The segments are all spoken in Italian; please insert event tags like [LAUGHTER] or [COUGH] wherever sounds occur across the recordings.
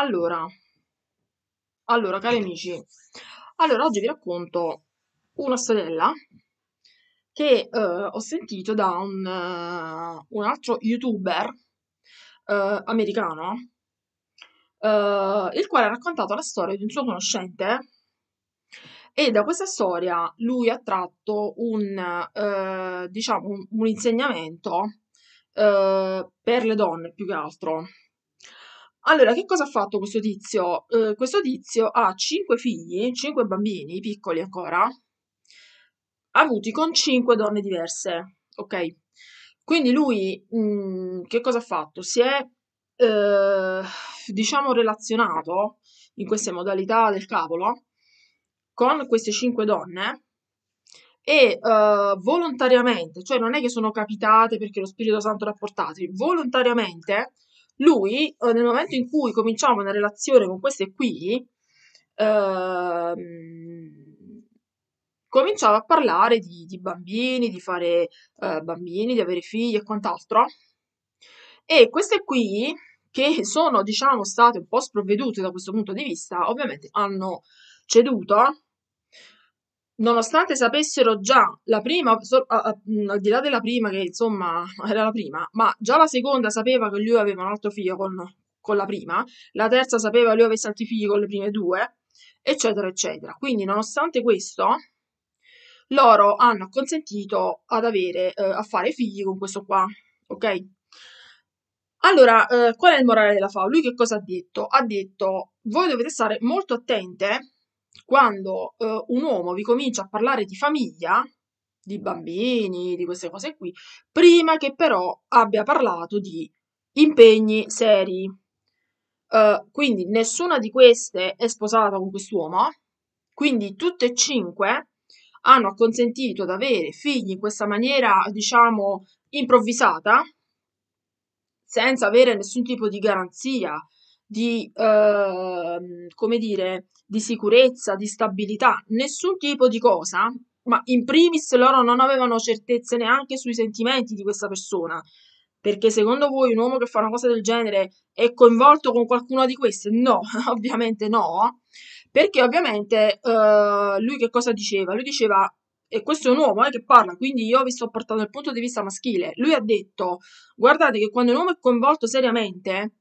Allora, allora, cari amici, allora oggi vi racconto una storiella che eh, ho sentito da un, uh, un altro youtuber uh, americano, uh, il quale ha raccontato la storia di un suo conoscente e da questa storia lui ha tratto un, diciamo, un, un insegnamento per le donne più che altro. Allora, che cosa ha fatto questo tizio? Uhm, questo tizio ha cinque figli, cinque bambini, piccoli ancora, avuti con cinque donne diverse, ok? Quindi lui, mhmm, che cosa ha fatto? Si è, uhm, diciamo relazionato, in queste modalità del cavolo, con queste cinque donne e, uhm, volontariamente, cioè non è che sono capitate perché lo Spirito Santo l'ha portato, volontariamente lui, eh, nel momento in cui cominciava una relazione con queste qui, ehm, cominciava a parlare di, di bambini, di fare eh, bambini, di avere figli e quant'altro. E queste qui, che sono, diciamo, state un po' sprovvedute da questo punto di vista, ovviamente hanno ceduto nonostante sapessero già la prima, so, a, a, al di là della prima, che insomma [LAUGHS] era la prima, ma già la seconda sapeva che lui aveva un altro figlio con, con la prima, la terza sapeva che lui avesse altri figli con le prime due, eccetera, eccetera. Quindi, nonostante questo, loro hanno consentito ad avere, eh, a fare figli con questo qua, ok? Allora, eh, qual è il morale della FAO? Lui che cosa ha detto? Ha detto, voi dovete stare molto attente quando eh, un uomo vi comincia a parlare di famiglia, di bambini, di queste cose qui, prima che però abbia parlato di impegni seri. Uh, quindi nessuna di queste è sposata con quest'uomo, quindi tutte e cinque hanno acconsentito ad avere figli in questa maniera, diciamo, improvvisata, senza avere nessun tipo di garanzia di, uh, come dire, di sicurezza, di stabilità, nessun tipo di cosa, ma in primis loro non avevano certezze neanche sui sentimenti di questa persona. Perché secondo voi un uomo che fa una cosa del genere è coinvolto con qualcuno di queste? No, [LAUGHS] ovviamente no. Perché ovviamente uh, lui che cosa diceva? Lui diceva, e questo è un uomo eh, che parla, quindi io vi sto portando dal punto di vista maschile. Lui ha detto, guardate che quando un uomo è coinvolto seriamente,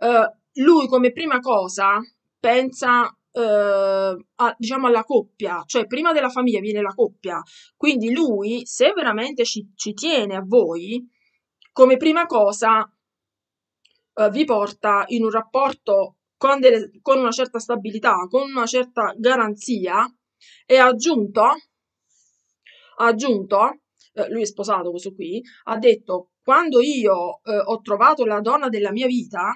uh, lui come prima cosa pensa eh, a, diciamo alla coppia, cioè prima della famiglia viene la coppia, quindi lui se veramente ci, ci tiene a voi, come prima cosa eh, vi porta in un rapporto con, delle, con una certa stabilità, con una certa garanzia e aggiunto, aggiunto eh, lui è sposato questo qui, ha detto quando io eh, ho trovato la donna della mia vita,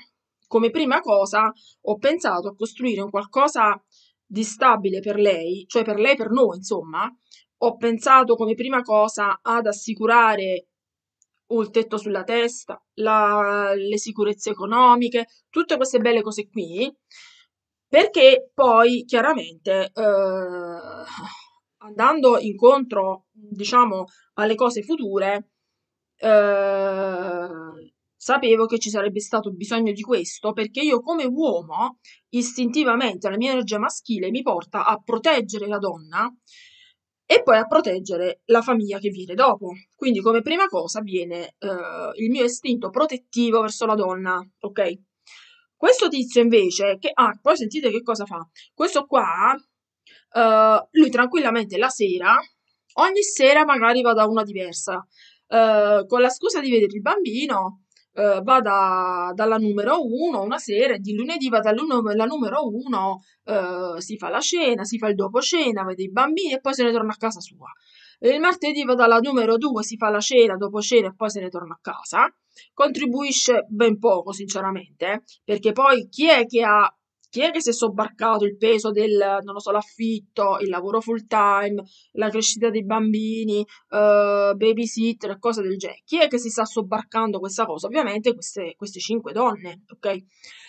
come prima cosa ho pensato a costruire un qualcosa di stabile per lei, cioè per lei, per noi, insomma, ho pensato come prima cosa ad assicurare il tetto sulla testa, la, le sicurezze economiche, tutte queste belle cose qui, perché poi chiaramente eh, andando incontro, diciamo, alle cose future, eh, sapevo che ci sarebbe stato bisogno di questo perché io come uomo, istintivamente, la mia energia maschile mi porta a proteggere la donna e poi a proteggere la famiglia che viene dopo. Quindi come prima cosa viene eh, il mio istinto protettivo verso la donna, ok? Questo tizio invece, che... Ah, poi sentite che cosa fa. Questo qua, eh, lui tranquillamente la sera, ogni sera magari va da una diversa, eh, con la scusa di vedere il bambino, eh, va da, dalla numero 1 una sera, di lunedì va dalla numero 1, eh, si fa la cena, si fa il dopo cena, vede i bambini e poi se ne torna a casa sua. il martedì va dalla numero 2, si fa la cena, dopo cena e poi se ne torna a casa. Contribuisce ben poco, sinceramente, eh, perché poi chi è che ha chi è che si è sobbarcato il peso del, non lo so, l'affitto, il lavoro full time, la crescita dei bambini, uh, babysitter, cose del genere. Chi è che si sta sobbarcando questa cosa? Ovviamente queste, queste cinque donne, ok?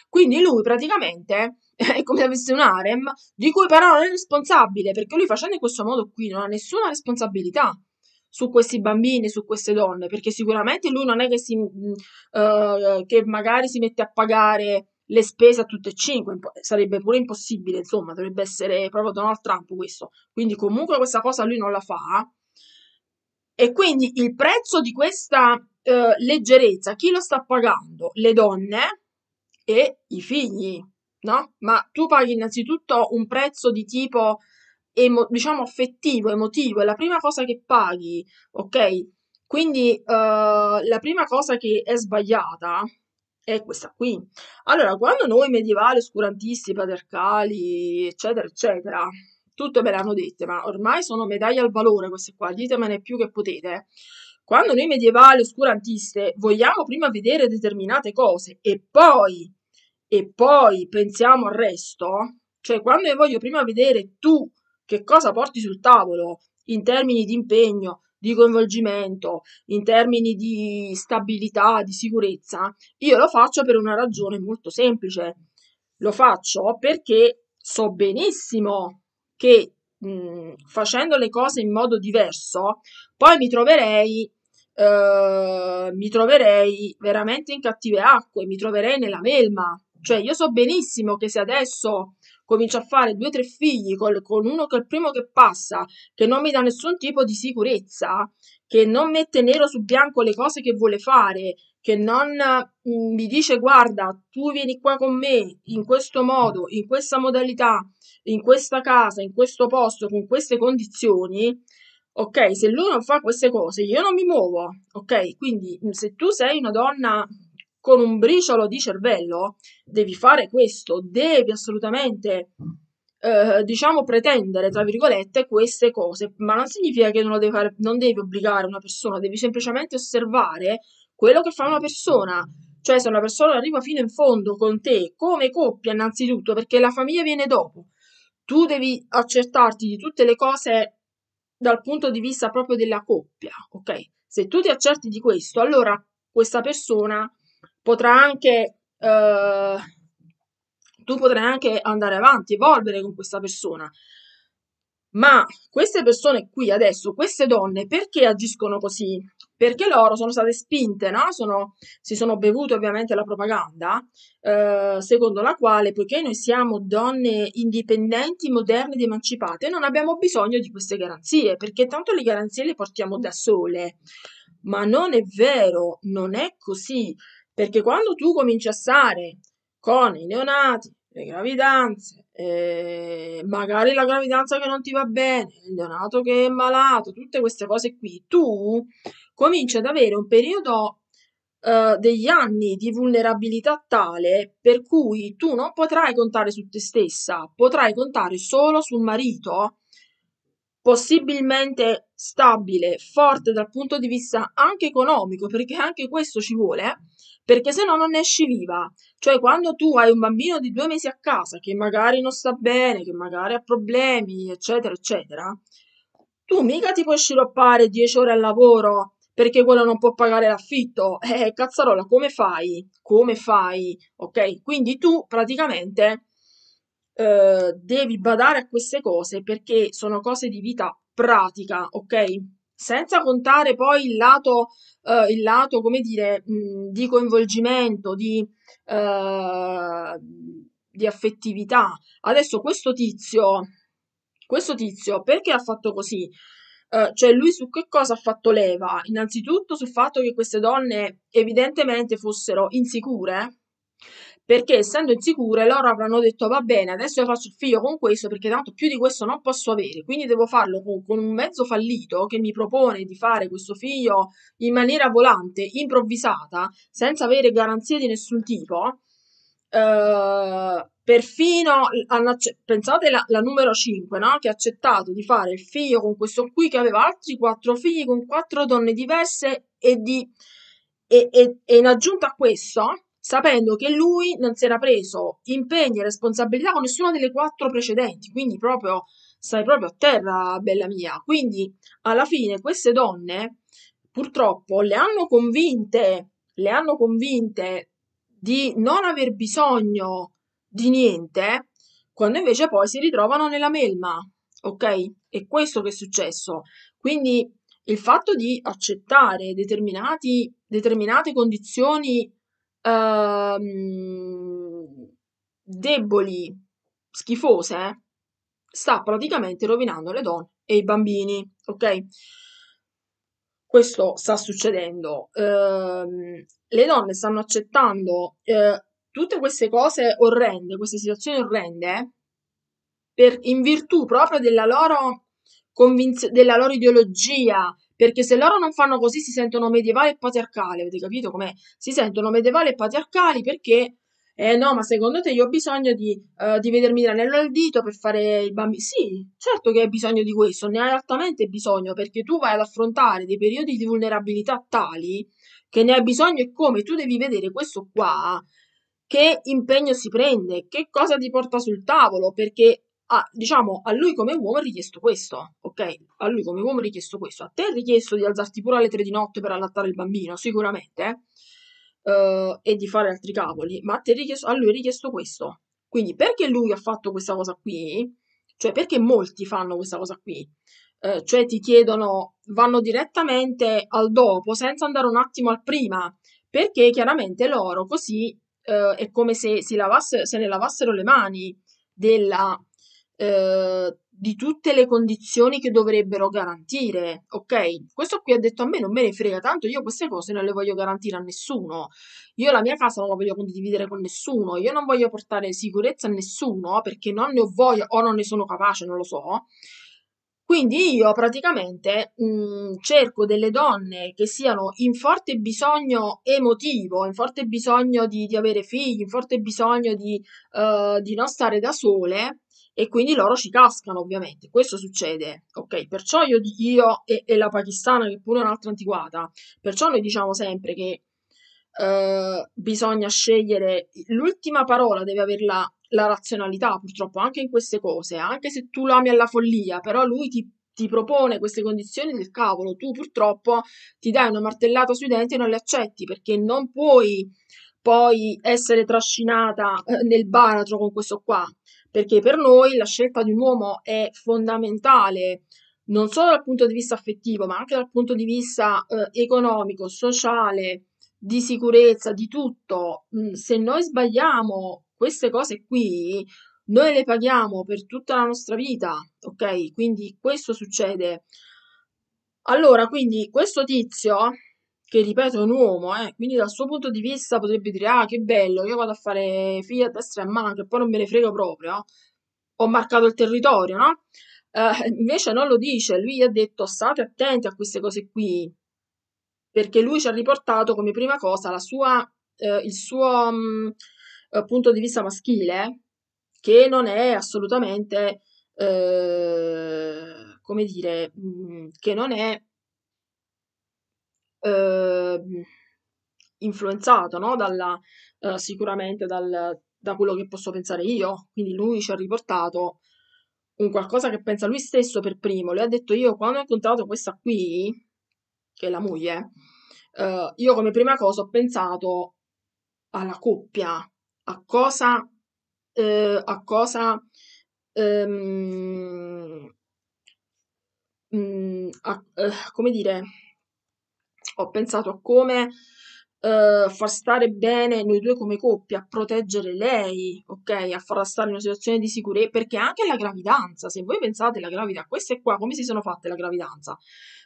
Quindi lui praticamente [LAUGHS] è come se avesse un harem di cui però non è responsabile, perché lui facendo in questo modo qui non ha nessuna responsabilità su questi bambini, su queste donne, perché sicuramente lui non è che, si, uh, che magari si mette a pagare le spese a tutte e cinque, sarebbe pure impossibile, insomma, dovrebbe essere proprio Donald Trump questo. Quindi comunque questa cosa lui non la fa. E quindi il prezzo di questa eh, leggerezza, chi lo sta pagando? Le donne e i figli, no? Ma tu paghi innanzitutto un prezzo di tipo, emo- diciamo, affettivo, emotivo, è la prima cosa che paghi, ok? Quindi eh, la prima cosa che è sbagliata è questa qui. Allora, quando noi medievali, oscurantisti, patriarcali, eccetera, eccetera, tutte me hanno dette, ma ormai sono medaglie al valore queste qua, ditemene più che potete. Quando noi medievali, oscurantiste, vogliamo prima vedere determinate cose e poi, e poi pensiamo al resto, cioè quando io voglio prima vedere tu che cosa porti sul tavolo in termini di impegno, di coinvolgimento, in termini di stabilità, di sicurezza, io lo faccio per una ragione molto semplice. Lo faccio perché so benissimo che mh, mm, facendo le cose in modo diverso, poi mi troverei Uh, mi troverei veramente in cattive acque, mi troverei nella melma. Cioè, io so benissimo che se adesso comincio a fare due o tre figli col, con uno che è il primo che passa, che non mi dà nessun tipo di sicurezza, che non mette nero su bianco le cose che vuole fare, che non mh, mm, mi dice guarda, tu vieni qua con me in questo modo, in questa modalità, in questa casa, in questo posto, con queste condizioni, Ok, se lui non fa queste cose, io non mi muovo. Ok, quindi mm, se tu sei una donna con un briciolo di cervello, devi fare questo, devi assolutamente, eh, diciamo, pretendere, tra virgolette, queste cose, ma non significa che non, lo devi fare, non devi obbligare una persona, devi semplicemente osservare quello che fa una persona. Cioè, se una persona arriva fino in fondo con te, come coppia innanzitutto, perché la famiglia viene dopo, tu devi accertarti di tutte le cose dal punto di vista proprio della coppia, ok? Se tu ti accerti di questo, allora questa persona potrà anche eh, tu potrai anche andare avanti, evolvere con questa persona. Ma queste persone qui adesso, queste donne, perché agiscono così? Perché loro sono state spinte, no? sono, si sono bevute ovviamente la propaganda, eh, secondo la quale, poiché noi siamo donne indipendenti, moderne ed emancipate, non abbiamo bisogno di queste garanzie, perché tanto le garanzie le portiamo da sole. Ma non è vero, non è così. Perché quando tu cominci a stare con i neonati, le gravidanze, eh, magari la gravidanza che non ti va bene, il neonato che è malato, tutte queste cose qui, tu cominci ad avere un periodo eh, degli anni di vulnerabilità tale per cui tu non potrai contare su te stessa, potrai contare solo sul marito, possibilmente stabile, forte dal punto di vista anche economico, perché anche questo ci vuole, perché se no non ne esci viva. Cioè, quando tu hai un bambino di due mesi a casa che magari non sta bene, che magari ha problemi, eccetera, eccetera, tu mica ti puoi sciroppare dieci ore al lavoro perché quello non può pagare l'affitto. Eh, cazzarola, come fai? Come fai? Ok? Quindi tu praticamente eh, devi badare a queste cose perché sono cose di vita pratica, ok? Senza contare poi il lato, eh, il lato come dire, mh, di coinvolgimento, di, eh, di affettività. Adesso questo tizio, questo tizio perché ha fatto così? Uh, cioè lui su che cosa ha fatto leva? Innanzitutto sul fatto che queste donne evidentemente fossero insicure, perché essendo insicure loro avranno detto va bene adesso io faccio il figlio con questo perché tanto più di questo non posso avere quindi devo farlo con, con un mezzo fallito che mi propone di fare questo figlio in maniera volante improvvisata senza avere garanzie di nessun tipo Uh, perfino hanno, pensate la, la, numero 5 no? che ha accettato di fare il figlio con questo qui che aveva altri quattro figli con quattro donne diverse e, di, e, e, e in aggiunta a questo sapendo che lui non si era preso impegni e responsabilità con nessuna delle quattro precedenti, quindi proprio stai proprio a terra, bella mia. Quindi alla fine queste donne purtroppo le hanno convinte, le hanno convinte di non aver bisogno di niente, quando invece poi si ritrovano nella melma, ok? È questo che è successo. Quindi il fatto di accettare determinati, determinate condizioni Ehm, deboli, schifose, eh? sta praticamente rovinando le donne e i bambini, ok? Questo sta succedendo. Ehm, le donne stanno accettando eh, tutte queste cose orrende, queste situazioni orrende, eh? per, in virtù proprio della loro, convinzione, della loro ideologia, perché se loro non fanno così si sentono medievali e patriarcali, avete capito com'è? Si sentono medievali e patriarcali perché... Eh no, ma secondo te io ho bisogno di, uh, di vedermi l'anello al dito per fare i bambini? Sì, certo che hai bisogno di questo, ne hai altamente bisogno, perché tu vai ad affrontare dei periodi di vulnerabilità tali che ne hai bisogno e come tu devi vedere questo qua, che impegno si prende, che cosa ti porta sul tavolo, perché a, diciamo, a lui come uomo ha richiesto questo, ok? A lui come uomo ha richiesto questo. A te ha richiesto di alzarti pure alle tre di notte per allattare il bambino, sicuramente, eh? uh, e di fare altri cavoli, ma a, te richiesto, a lui ha richiesto questo. Quindi perché lui ha fatto questa cosa qui? Cioè perché molti fanno questa cosa qui? Uh, cioè ti chiedono, vanno direttamente al dopo senza andare un attimo al prima, perché chiaramente loro così uh, è come se, lavasse, se ne lavassero le mani della eh, di tutte le condizioni che dovrebbero garantire. Ok, questo qui ha detto a me non me ne frega tanto, io queste cose non le voglio garantire a nessuno. Io la mia casa non la voglio condividere con nessuno, io non voglio portare sicurezza a nessuno perché non ne ho voglia o non ne sono capace, non lo so. Quindi io praticamente mh, mm, cerco delle donne che siano in forte bisogno emotivo, in forte bisogno di, di avere figli, in forte bisogno di, uh, di non stare da sole, e quindi loro ci cascano ovviamente, questo succede, ok? Perciò io, io e, e, la pakistana che pure è un'altra antiquata, perciò noi diciamo sempre che eh, bisogna scegliere, l'ultima parola deve averla la razionalità purtroppo anche in queste cose, anche se tu l'ami alla follia, però lui ti, ti propone queste condizioni del cavolo, tu purtroppo ti dai una martellata sui denti e non le accetti perché non puoi poi essere trascinata eh, nel baratro con questo qua, perché per noi la scelta di un uomo è fondamentale, non solo dal punto di vista affettivo, ma anche dal punto di vista eh, economico, sociale, di sicurezza, di tutto. Mm, se noi sbagliamo queste cose qui, noi le paghiamo per tutta la nostra vita, ok? Quindi questo succede. Allora, quindi questo tizio che ripeto è un uomo, eh, quindi dal suo punto di vista potrebbe dire ah che bello, io vado a fare figlia a destra e a mano che poi non me ne frego proprio, ho marcato il territorio, no? Eh, [LAUGHS] invece non lo dice, lui ha detto state attenti a queste cose qui, perché lui ci ha riportato come prima cosa sua, eh, il suo mh, mm, eh, punto di vista maschile, che non è assolutamente, eh, come dire, mh, mm, che non è eh, influenzato no? Dalla, eh, sicuramente dal, da quello che posso pensare io, quindi lui ci ha riportato un qualcosa che pensa lui stesso per primo, le ha detto io quando ho incontrato questa qui, che è la moglie, eh, io come prima cosa ho pensato alla coppia, a cosa, eh, a cosa ehm, mm, a, eh, come dire, ho pensato a come uh, far stare bene noi due come coppia, a proteggere lei, ok? A farla stare in una situazione di sicurezza, perché anche la gravidanza, se voi pensate alla gravidanza, queste qua come si sono fatte la gravidanza?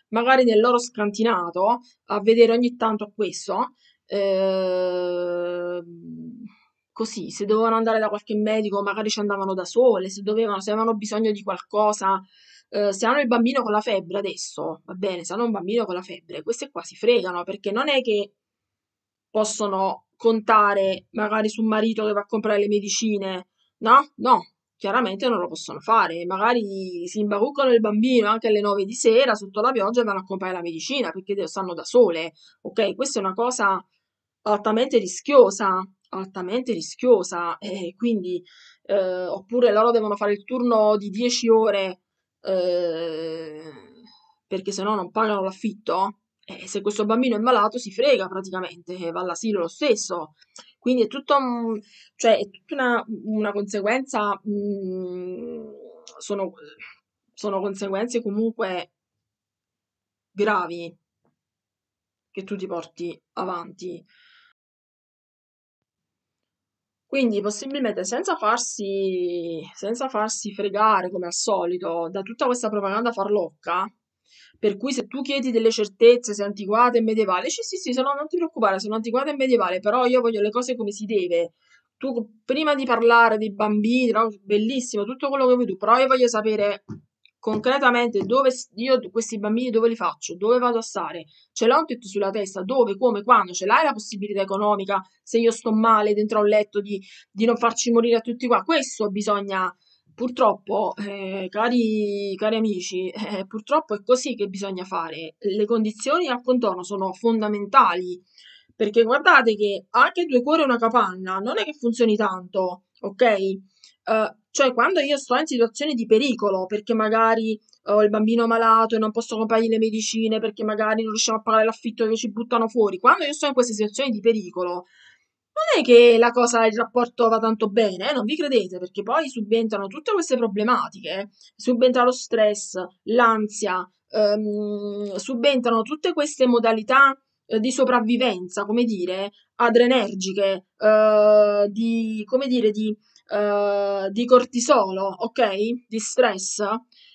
Magari nel loro scantinato, a vedere ogni tanto questo, eh, così, se dovevano andare da qualche medico magari ci andavano da sole, se dovevano, se avevano bisogno di qualcosa Uhm, se hanno il bambino con la febbre adesso, va bene, se hanno un bambino con la febbre, queste qua si fregano perché non è che possono contare magari su un marito che va a comprare le medicine, no? No, chiaramente non lo possono fare. Magari si imbaruccano il bambino anche alle 9 di sera sotto la pioggia e vanno a comprare la medicina perché lo sanno da sole. Ok, questa è una cosa altamente rischiosa. Altamente rischiosa, eh, quindi eh, oppure loro devono fare il turno di 10 ore Ehm, perché se no non pagano l'affitto, E eh, se questo bambino è malato si frega praticamente, eh, va all'asilo lo stesso. Quindi è tutta, cioè, è tutta una, una conseguenza, mm, sono, sono conseguenze comunque gravi che tu ti porti avanti. Quindi possibilmente senza farsi, senza farsi fregare come al solito da tutta questa propaganda farlocca, per cui se tu chiedi delle certezze se è antiquata e medievale, sì sì sì, sono, non ti preoccupare, sono antiquata e medievale, però io voglio le cose come si deve. Tu prima di parlare dei bambini, no? bellissimo, tutto quello che vuoi tu, però io voglio sapere concretamente dove io questi bambini dove li faccio, dove vado a stare, ce l'ho un tetto sulla testa, dove, come, quando, ce l'hai la possibilità economica, se io sto male dentro a un letto di, di non farci morire a tutti qua, questo bisogna, purtroppo, eh, cari, cari, amici, eh, purtroppo è così che bisogna fare, le condizioni al contorno sono fondamentali, perché guardate che anche due cuori e una capanna non è che funzioni tanto, ok? Uh, cioè, quando io sto in situazioni di pericolo, perché magari eh, ho il bambino malato e non posso comprare le medicine, perché magari non riusciamo a pagare l'affitto che ci buttano fuori, quando io sto in queste situazioni di pericolo, non è che la cosa, il rapporto va tanto bene, eh? non vi credete, perché poi subentrano tutte queste problematiche, eh. subentra lo stress, l'ansia, ehm, subentrano tutte queste modalità eh, di sopravvivenza, come dire, adrenergiche, eh, di, come dire, di eh, di cortisolo, ok? Di stress,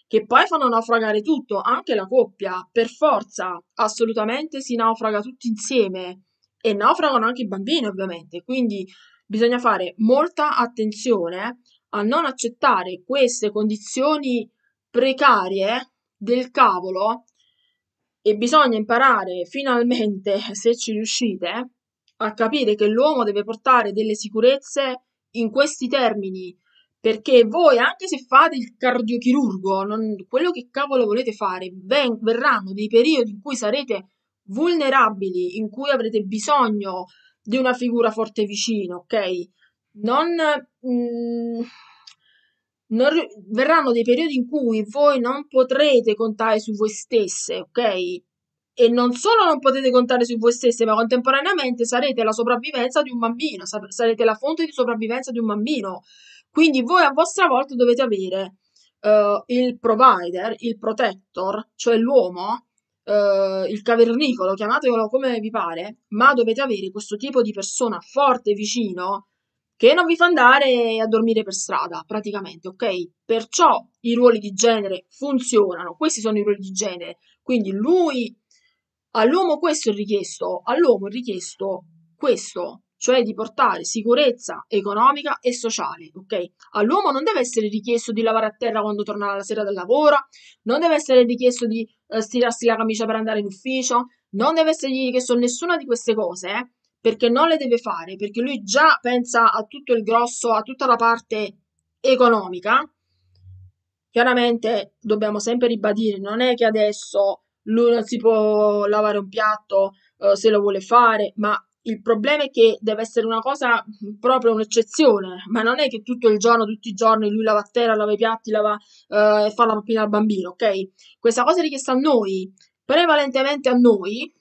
che poi fanno naufragare tutto, anche la coppia, per forza, assolutamente si naufraga tutti insieme e naufragano anche i bambini, ovviamente. Quindi bisogna fare molta attenzione a non accettare queste condizioni precarie del cavolo e bisogna imparare finalmente, [LAUGHS] se ci riuscite, a capire che l'uomo deve portare delle sicurezze in questi termini, perché voi anche se fate il cardiochirurgo, non, quello che cavolo volete fare, ben, verranno dei periodi in cui sarete vulnerabili, in cui avrete bisogno di una figura forte vicino, ok? Non, mm, non, verranno dei periodi in cui voi non potrete contare su voi stesse, ok? e non solo non potete contare su voi stesse, ma contemporaneamente sarete la sopravvivenza di un bambino, sarete la fonte di sopravvivenza di un bambino. Quindi voi a vostra volta dovete avere uh, il provider, il protector, cioè l'uomo, uh, il cavernicolo, chiamatelo come vi pare, ma dovete avere questo tipo di persona forte vicino che non vi fa andare a dormire per strada, praticamente, ok? Perciò i ruoli di genere funzionano, questi sono i ruoli di genere. Quindi lui All'uomo questo è richiesto, all'uomo è richiesto questo, cioè di portare sicurezza economica e sociale, ok? All'uomo non deve essere richiesto di lavare a terra quando torna la sera dal lavoro, non deve essere richiesto di eh, stirarsi la camicia per andare in ufficio, non deve essere richiesto nessuna di queste cose, eh? perché non le deve fare, perché lui già pensa a tutto il grosso, a tutta la parte economica. Chiaramente dobbiamo sempre ribadire, non è che adesso lui non si può lavare un piatto eh, se lo vuole fare, ma il problema è che deve essere una cosa proprio un'eccezione, ma non è che tutto il giorno, tutti i giorni lui lava a terra, lava i piatti, lava eh, e fa la pappina al bambino, ok? Questa cosa è richiesta a noi, prevalentemente a noi,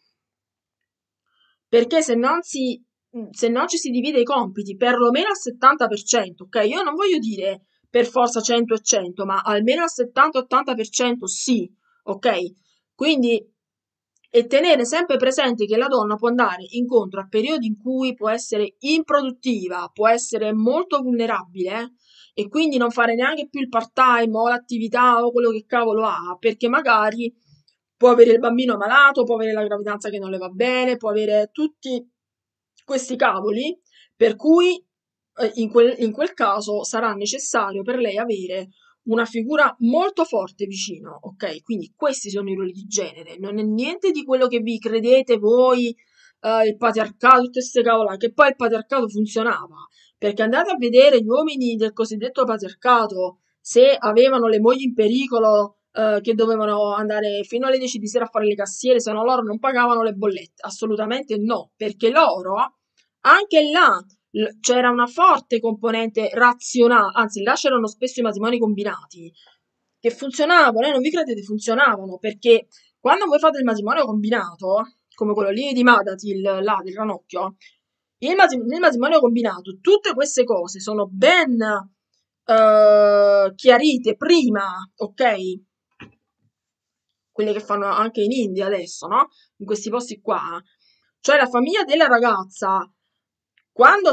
perché se non, si, se non ci si divide i compiti, perlomeno al 70%, ok? Io non voglio dire per forza 100 e 100, ma almeno al 70-80% sì, ok? Quindi, e tenere sempre presente che la donna può andare incontro a periodi in cui può essere improduttiva, può essere molto vulnerabile eh, e quindi non fare neanche più il part-time o l'attività o quello che cavolo ha, perché magari può avere il bambino malato, può avere la gravidanza che non le va bene, può avere tutti questi cavoli, per cui eh, in, quel, in quel caso sarà necessario per lei avere una figura molto forte vicino, ok? Quindi questi sono i ruoli di genere, non è niente di quello che vi credete voi, eh, il patriarcato, tutte queste cavolate, che poi il patriarcato funzionava, perché andate a vedere gli uomini del cosiddetto patriarcato, se avevano le mogli in pericolo, eh, che dovevano andare fino alle 10 di sera a fare le cassiere, se no loro non pagavano le bollette, assolutamente no, perché loro, anche là, c'era una forte componente razionale, anzi là c'erano spesso i matrimoni combinati, che funzionavano, e eh, non vi credete, funzionavano, perché quando voi fate il matrimonio combinato, come quello lì di Madatil, là del ranocchio, il matrim- nel matrimonio combinato tutte queste cose sono ben uh, chiarite prima, ok? Quelle che fanno anche in India adesso, no? In questi posti qua. Cioè la famiglia della ragazza quando,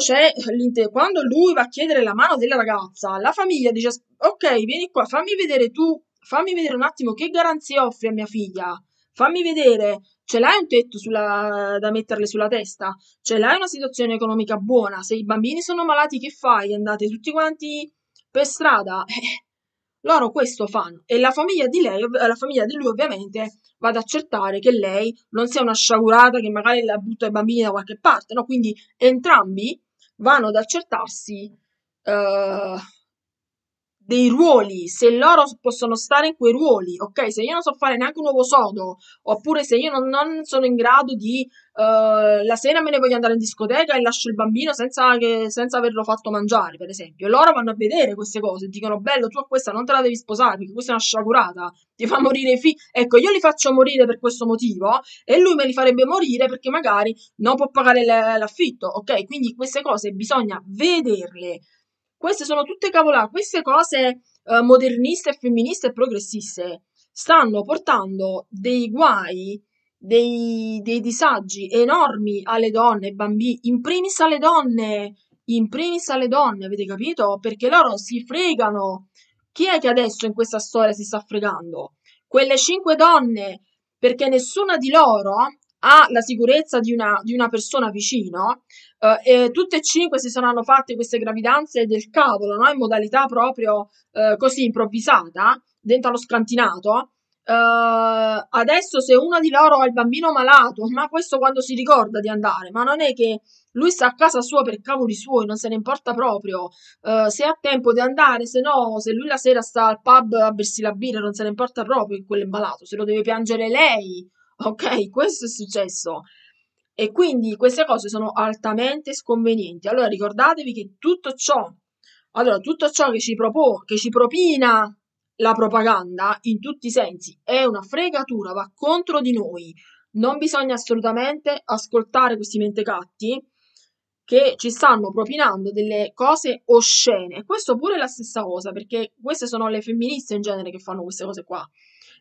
quando lui va a chiedere la mano della ragazza, la famiglia dice: Ok, vieni qua, fammi vedere tu, fammi vedere un attimo che garanzie offri a mia figlia. Fammi vedere, ce l'hai un tetto sulla, da metterle sulla testa? Ce l'hai una situazione economica buona? Se i bambini sono malati, che fai? Andate tutti quanti per strada? [LAUGHS] Eh, loro questo fanno e la famiglia di lei, la famiglia di lui ovviamente va ad accertare che lei non sia una sciagurata che magari la butta i bambini da qualche parte, no? Quindi entrambi vanno ad accertarsi uh, dei ruoli, se loro possono stare in quei ruoli, ok? Se io non so fare neanche un uovo sodo, oppure se io non, non sono in grado di uh, la sera me ne voglio andare in discoteca e lascio il bambino senza, che, senza averlo fatto mangiare, per esempio, loro vanno a vedere queste cose, dicono bello, tu a questa non te la devi sposare perché questa è una sciagurata, ti fa morire i figli. Ecco, io li faccio morire per questo motivo e lui me li farebbe morire perché magari non può pagare l'affitto, ok? Quindi queste cose bisogna vederle queste sono tutte cavolate, queste cose eh, moderniste, femministe e progressiste stanno portando dei guai, dei, dei disagi enormi alle donne, ai bambini, in primis alle donne, in primis alle donne, avete capito? Perché loro si fregano. Chi è che adesso in questa storia si sta fregando? Quelle cinque donne, perché nessuna di loro ha la sicurezza di una, di una persona vicino, eh, e tutte e cinque si sono fatte queste gravidanze del cavolo, no? in modalità proprio eh, così improvvisata, dentro allo scantinato. Uh, adesso se una di loro ha il bambino malato, ma questo quando si ricorda di andare, ma non è che lui sta a casa sua per cavoli suoi, non se ne importa proprio. Uh, se ha tempo di andare, se no, se lui la sera sta al pub a bersi la birra, non se ne importa proprio che quello è malato, se lo deve piangere lei ok? Questo è successo. E quindi queste cose sono altamente sconvenienti. Allora ricordatevi che tutto ciò, allora, tutto ciò che ci, propo, che ci propina la propaganda in tutti i sensi è una fregatura, va contro di noi. Non bisogna assolutamente ascoltare questi mentecatti che ci stanno propinando delle cose oscene. Questo pure è la stessa cosa, perché queste sono le femministe in genere che fanno queste cose qua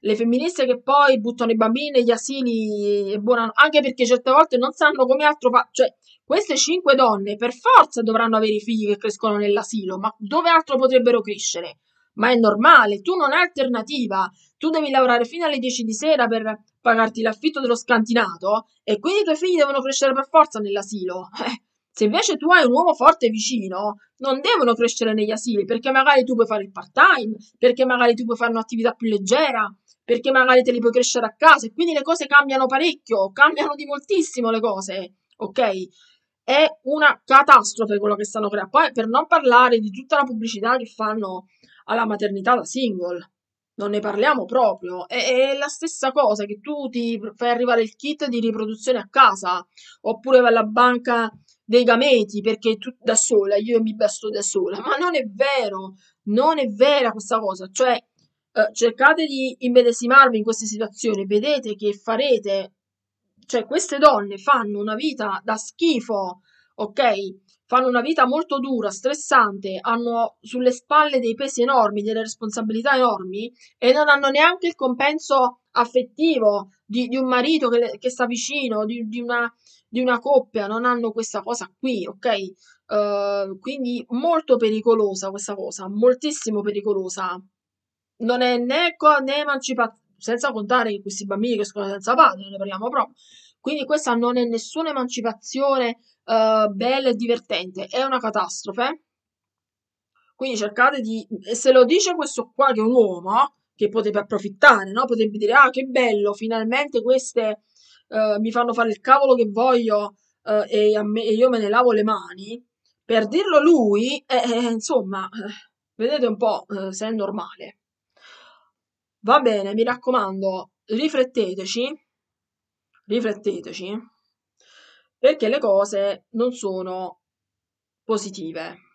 le femministe che poi buttano i bambini negli asili e buona anche perché certe volte non sanno come altro fare. cioè queste cinque donne per forza dovranno avere i figli che crescono nell'asilo, ma dove altro potrebbero crescere? Ma è normale, tu non hai alternativa, tu devi lavorare fino alle 10 di sera per pagarti l'affitto dello scantinato e quindi i tuoi figli devono crescere per forza nell'asilo. Eh, se invece tu hai un uomo forte vicino, non devono crescere negli asili perché magari tu puoi fare il part time, perché magari tu puoi fare un'attività più leggera perché magari te li puoi crescere a casa e quindi le cose cambiano parecchio, cambiano di moltissimo le cose, ok? È una catastrofe quello che stanno creando. Poi per non parlare di tutta la pubblicità che fanno alla maternità da single, non ne parliamo proprio. È, è, la stessa cosa che tu ti fai arrivare il kit di riproduzione a casa, oppure vai alla banca dei gameti perché tu da sola, io mi basto da sola. Ma non è vero, non è vera questa cosa. Cioè, eh, cercate di immedesimarvi in queste situazioni, vedete che farete, cioè queste donne fanno una vita da schifo, ok? Fanno una vita molto dura, stressante, hanno sulle spalle dei pesi enormi, delle responsabilità enormi e non hanno neanche il compenso affettivo di, di un marito che, che sta vicino, di, di, una, di, una, coppia, non hanno questa cosa qui, ok? Uh, quindi molto pericolosa questa cosa, moltissimo pericolosa non è né, co- né emancipazione, senza contare che questi bambini che sono senza padre, ne parliamo proprio. Quindi questa non è nessuna emancipazione uh, bella e divertente, è una catastrofe. Quindi cercate di... E se lo dice questo qua che è un uomo, che potete approfittare, no? Potete dire, ah che bello, finalmente queste uh, mi fanno fare il cavolo che voglio uh, e, me, e, io me ne lavo le mani. Per dirlo lui, eh, eh, insomma, vedete un po' se è normale. Va bene, mi raccomando, rifletteteci, rifletteteci, perché le cose non sono positive.